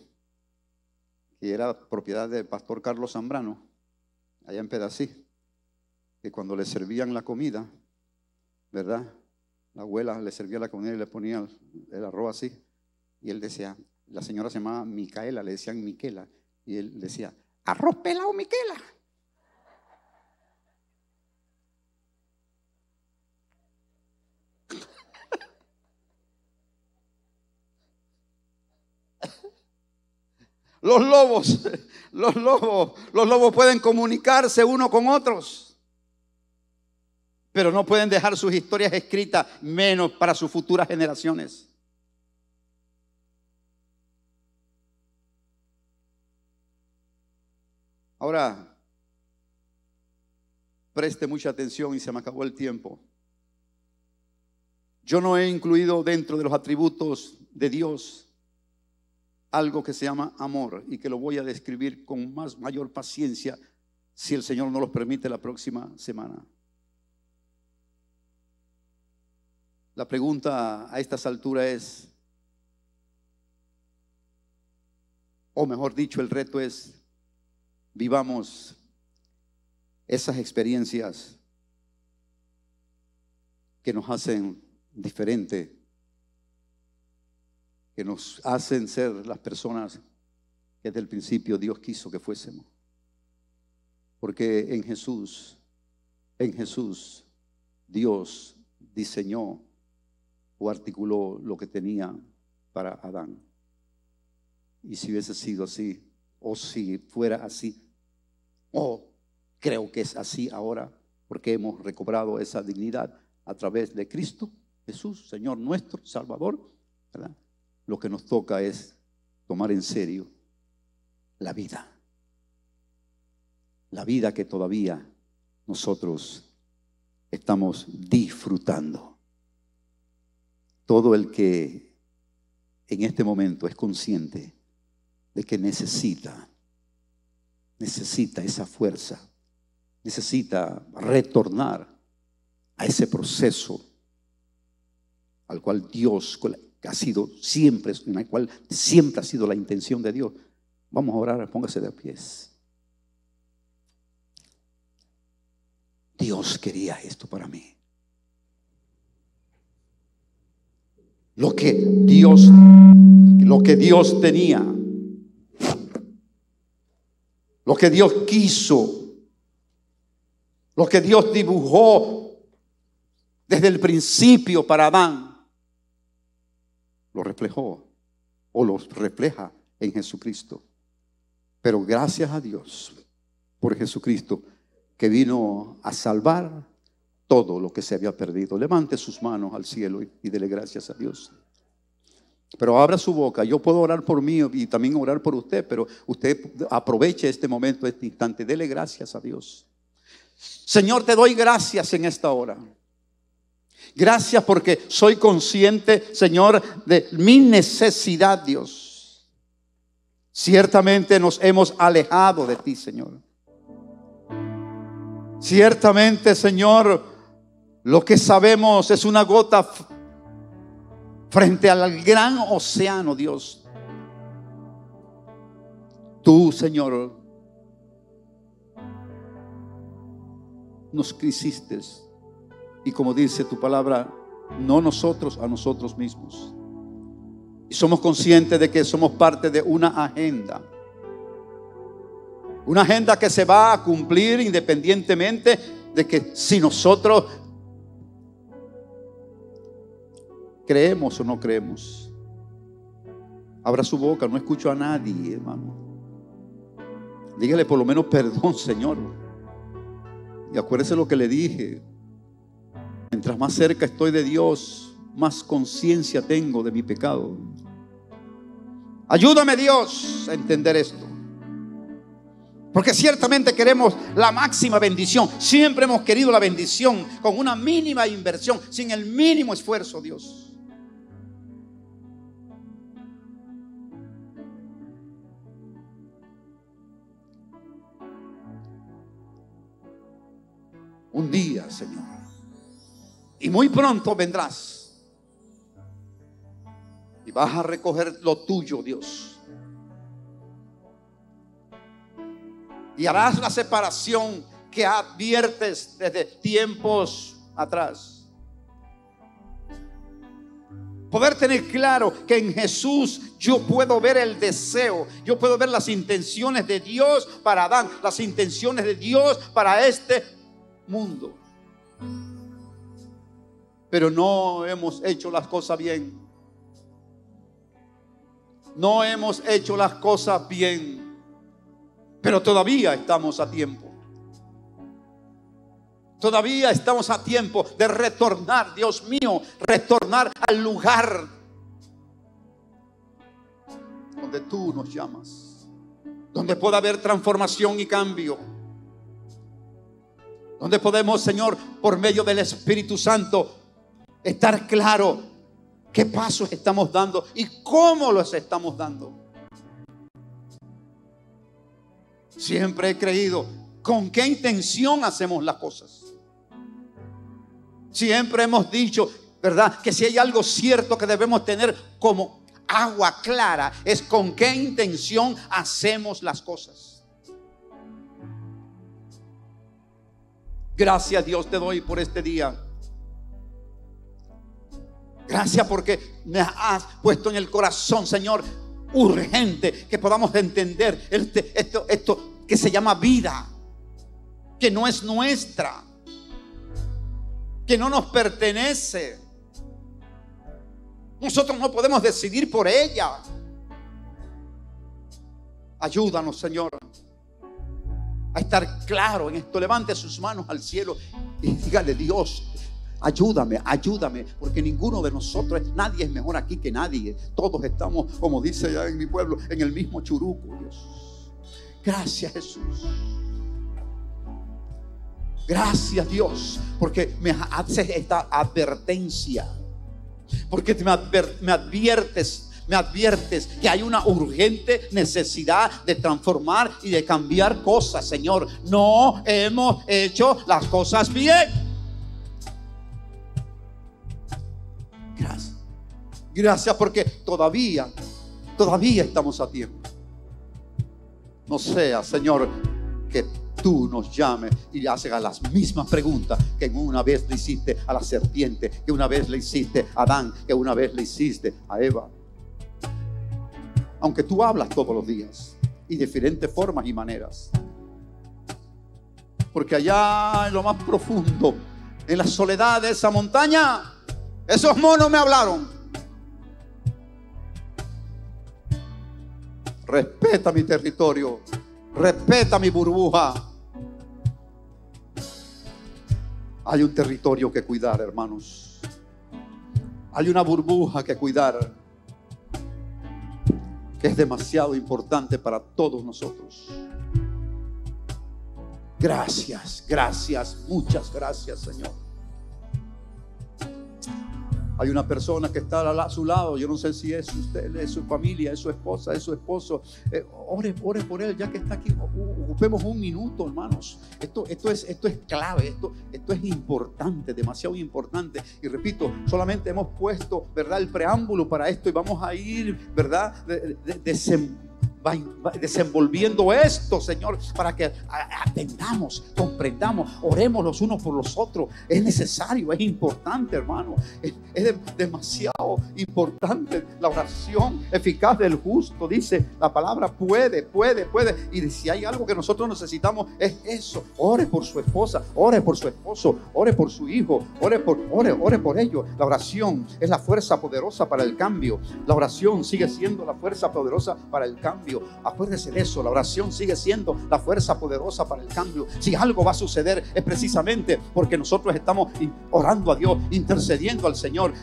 era propiedad del pastor Carlos Zambrano, allá en Pedací, que cuando le servían la comida, ¿verdad? La abuela le servía la comida y le ponía el arroz así. Y él decía, la señora se llamaba Micaela, le decían Miquela, y él decía, arroz pelado Miquela. Los lobos, los lobos, los lobos pueden comunicarse uno con otros, pero no pueden dejar sus historias escritas menos para sus futuras generaciones. Ahora, preste mucha atención y se me acabó el tiempo. Yo no he incluido dentro de los atributos de Dios algo que se llama amor y que lo voy a describir con más mayor paciencia si el Señor no los permite la próxima semana. La pregunta a estas alturas es, o mejor dicho, el reto es, vivamos esas experiencias que nos hacen diferente, que nos hacen ser las personas que desde el principio Dios quiso que fuésemos. Porque en Jesús, en Jesús, Dios diseñó o articuló lo que tenía para Adán. Y si hubiese sido así, o si fuera así, o creo que es así ahora, porque hemos recobrado esa dignidad a través de Cristo, Jesús, Señor nuestro, Salvador, Lo que nos toca es tomar en serio la vida, la vida que todavía nosotros estamos disfrutando. Todo el que en este momento es consciente de que necesita, necesita esa fuerza, necesita retornar a ese proceso al cual Dios ha sido siempre, en el cual siempre ha sido la intención de Dios. Vamos a orar, póngase de pies. Dios quería esto para mí. Lo que Dios, lo que Dios tenía lo que Dios quiso, lo que Dios dibujó desde el principio para Adán, lo reflejó o lo refleja en Jesucristo. Pero gracias a Dios por Jesucristo que vino a salvar todo lo que se había perdido. Levante sus manos al cielo y dele gracias a Dios. Pero abra su boca. Yo puedo orar por mí y también orar por usted, pero usted aproveche este momento, este instante. Dele gracias a Dios. Señor, te doy gracias en esta hora. Gracias porque soy consciente, Señor, de mi necesidad, Dios. Ciertamente nos hemos alejado de ti, Señor. Ciertamente, Señor, lo que sabemos es una gota frente al gran océano, Dios. Tú, Señor, nos quisiste. Y como dice tu palabra, no nosotros, a nosotros mismos. Y somos conscientes de que somos parte de una agenda. Una agenda que se va a cumplir independientemente de que si nosotros creemos o no creemos. Abra su boca, no escucho a nadie, hermano. Dígale por lo menos perdón, Señor. Y acuérdese lo que le dije. Mientras más cerca estoy de Dios, más conciencia tengo de mi pecado. Ayúdame Dios a entender esto. Porque ciertamente queremos la máxima bendición. Siempre hemos querido la bendición con una mínima inversión, sin el mínimo esfuerzo, Dios. un día, Señor. Y muy pronto vendrás. Y vas a recoger lo tuyo, Dios. Y harás la separación que adviertes desde tiempos atrás. Poder tener claro que en Jesús yo puedo ver el deseo, yo puedo ver las intenciones de Dios para Adán, las intenciones de Dios para este mundo. Pero no hemos hecho las cosas bien. No hemos hecho las cosas bien. Pero todavía estamos a tiempo. Todavía estamos a tiempo de retornar, Dios mío, retornar al lugar donde tú nos llamas, donde pueda haber transformación y cambio donde podemos, Señor, por medio del Espíritu Santo, estar claro qué pasos estamos dando y cómo los estamos dando. Siempre he creído con qué intención hacemos las cosas. Siempre hemos dicho, ¿verdad? Que si hay algo cierto que debemos tener como agua clara, es con qué intención hacemos las cosas. Gracias Dios te doy por este día. Gracias porque me has puesto en el corazón, Señor, urgente que podamos entender este, esto, esto que se llama vida, que no es nuestra, que no nos pertenece. Nosotros no podemos decidir por ella. Ayúdanos, Señor a estar claro en esto. Levante sus manos al cielo y dígale, Dios, ayúdame, ayúdame, porque ninguno de nosotros, nadie es mejor aquí que nadie. Todos estamos, como dice ya en mi pueblo, en el mismo churuco, Gracias, Jesús. Gracias Dios, porque me haces esta advertencia, porque me adviertes me adviertes que hay una urgente necesidad de transformar y de cambiar cosas, Señor. No hemos hecho las cosas bien. Gracias. Gracias porque todavía, todavía estamos a tiempo. No sea, Señor, que tú nos llames y hagas las mismas preguntas que una vez le hiciste a la serpiente, que una vez le hiciste a Adán, que una vez le hiciste a Eva aunque tú hablas todos los días y diferentes formas y maneras. Porque allá en lo más profundo, en la soledad de esa montaña, esos monos me hablaron. Respeta mi territorio, respeta mi burbuja. Hay un territorio que cuidar, hermanos. Hay una burbuja que cuidar que es demasiado importante para todos nosotros. Gracias, gracias, muchas gracias, Señor. Hay una persona que está a su lado, yo no sé si es usted, es su familia, es su esposa, es su esposo. Eh, ore, por él, ya que está aquí. Ocupemos un minuto, hermanos. Esto, esto, es, esto es clave, esto, esto es importante, demasiado importante. Y repito, solamente hemos puesto, ¿verdad?, el preámbulo para esto y vamos a ir, ¿verdad?, va, desenvolviendo esto, Señor, para que atendamos, comprendamos, oremos los unos por los otros. Es necesario, es importante, hermano. Es, demasiado importante la oración eficaz del justo. Dice la palabra puede, puede, puede. Y si hay algo que nosotros necesitamos es eso. Ore por su esposa, ore por su esposo, ore por su hijo, ore por, ore, ore por ellos. La oración es la fuerza poderosa para el cambio. La oración sigue siendo la fuerza poderosa para el cambio. Acuérdese de eso, la oración sigue siendo la fuerza poderosa para el cambio. Si algo va a suceder es precisamente porque nosotros estamos orando a Dios, intercediendo al Señor,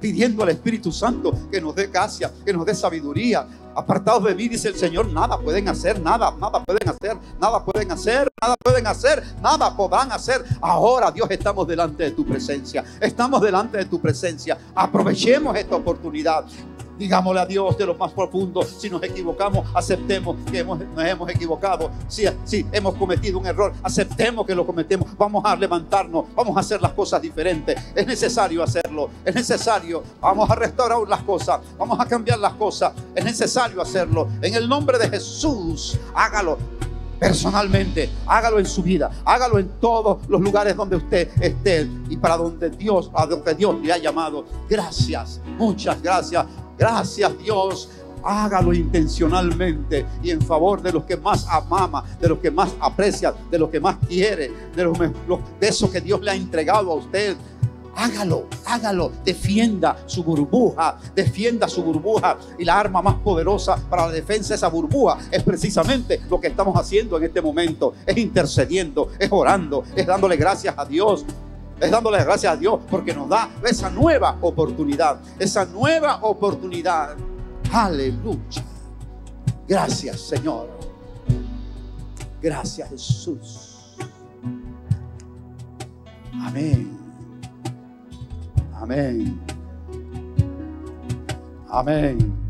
pidiendo al Espíritu Santo que nos dé gracia, que nos dé sabiduría. Apartados de mí, dice el Señor, nada pueden hacer, nada, nada pueden hacer, nada pueden hacer, nada pueden hacer, nada podrán hacer. Ahora, Dios, estamos delante de tu presencia, estamos delante de tu presencia. Aprovechemos esta oportunidad, digámosle a Dios de lo más profundo. Si nos equivocamos, aceptemos que nos hemos equivocado. si hemos cometido un error, aceptemos que lo cometemos. Vamos a levantarnos, vamos a hacer las cosas diferentes. Es necesario hacerlo, es necesario. Vamos a restaurar las cosas, vamos a cambiar las cosas. Es necesario hacerlo. En el nombre de Jesús, hágalo personalmente, hágalo en su vida, hágalo en todos los lugares donde usted esté y para donde Dios, a donde Dios le ha llamado. Gracias, muchas gracias, gracias Dios. Hágalo intencionalmente y en favor de los que más amama, de los que más aprecia, de los que más quiere, de, los, de eso que Dios le ha entregado a usted, Hágalo, hágalo. Defienda su burbuja, defienda su burbuja. Y la arma más poderosa para la defensa de esa burbuja es precisamente lo que estamos haciendo en este momento. Es intercediendo, es orando, es dándole gracias a Dios es dándole gracias a Dios porque nos da esa nueva oportunidad, esa nueva oportunidad. Aleluya. Gracias, Señor. Gracias, Jesús. Amén. Amém. Amém.